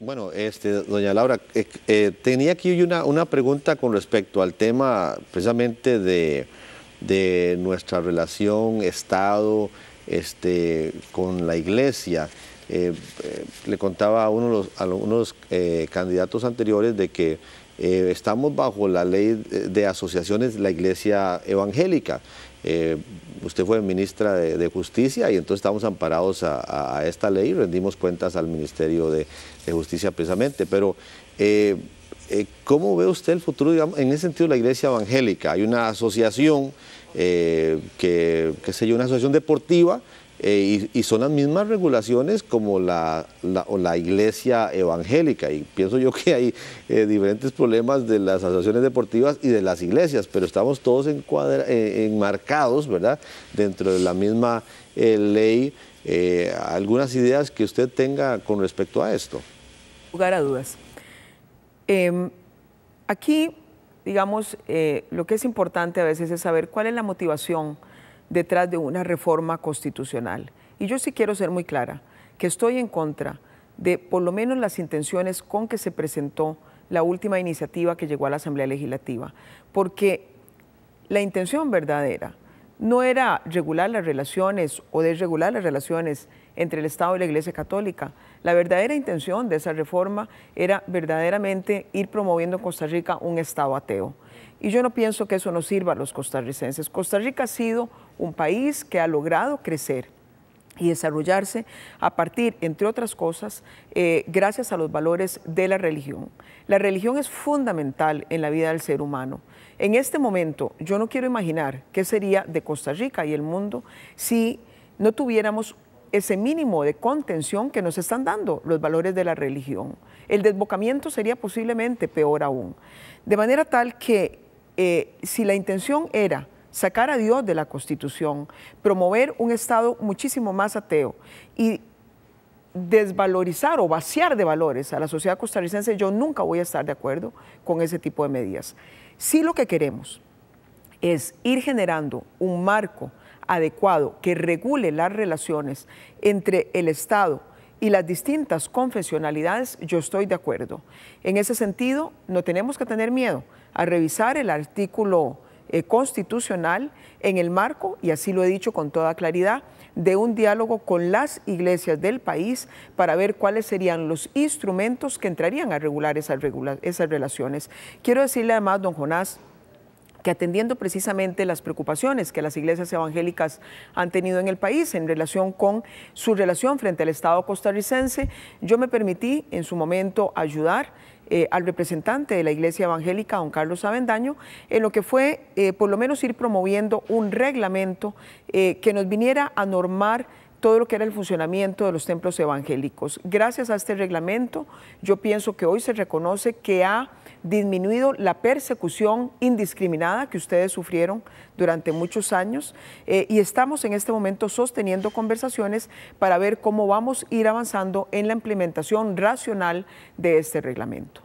Bueno, este, doña Laura, eh, eh, tenía aquí una, una, pregunta con respecto al tema precisamente de, nuestra relación Estado este, con la Iglesia. Eh, le contaba a uno de los, a unos, candidatos anteriores de que estamos bajo la ley de asociaciones de la Iglesia Evangélica usted fue ministra de, Justicia y entonces estamos amparados a, esta ley, rendimos cuentas al Ministerio de, Justicia precisamente, pero... Eh, eh, ¿Cómo ve usted el futuro, en ese sentido, la iglesia evangélica? Hay una asociación eh, que, se una asociación deportiva, eh, y, son las mismas regulaciones como la, iglesia evangélica. Y pienso yo que hay eh, diferentes problemas de las asociaciones deportivas y de las iglesias, pero estamos todos enmarcados, ¿verdad?, dentro de la misma ley. algunas ideas que usted tenga con respecto a esto. Lugar a dudas. Em, aquí digamos, eh, lo que es importante a veces es saber cuál es la motivación detrás de una reforma constitucional. Y yo sí quiero ser muy clara, que estoy en contra de por lo menos las intenciones con que se presentó la última iniciativa que llegó a la Asamblea Legislativa, porque la intención verdadera no era regular las relaciones o desregular las relaciones entre el Estado y la Iglesia Católica. La verdadera intención de esa reforma era verdaderamente ir promoviendo en Costa Rica un Estado ateo. Y yo no pienso que eso nos sirva a los costarricenses. Costa Rica ha sido un país que ha logrado crecer y desarrollarse a partir, entre otras cosas, eh, gracias a los valores de la religión. La religión es fundamental en la vida del ser humano. En este momento, yo no quiero imaginar qué sería de Costa Rica y el mundo si no tuviéramos ese mínimo de contención que nos están dando los valores de la religión. El desbocamiento sería posiblemente peor aún. De manera tal que eh, si la intención era sacar a Dios de la Constitución, promover un Estado muchísimo más ateo y desvalorizar o vaciar de valores a la sociedad costarricense, yo nunca voy a estar de acuerdo con ese tipo de medidas. Si lo que queremos es ir generando un marco adecuado que regule las relaciones entre el Estado y las distintas confesionalidades, yo estoy de acuerdo. En ese sentido, no tenemos que tener miedo a revisar el artículo eh, constitucional en el marco, y así lo he dicho con toda claridad, de un diálogo con las iglesias del país para ver cuáles serían los instrumentos que entrarían a regular esas, esas relaciones. Quiero decirle además, don Jonás, que atendiendo precisamente las preocupaciones que las iglesias evangélicas han tenido en el país en relación con su relación frente al Estado costarricense, yo me permití en su momento ayudar eh, al representante de la Iglesia Evangélica, don Carlos Avendaño, en lo que fue eh, por lo menos ir promoviendo un reglamento eh, que nos viniera a normar todo lo que era el funcionamiento de los templos evangélicos. Gracias a este reglamento, yo pienso que hoy se reconoce que ha disminuido la persecución indiscriminada que ustedes sufrieron durante muchos años eh, y estamos en este momento sosteniendo conversaciones para ver cómo vamos a ir avanzando en la implementación racional de este reglamento.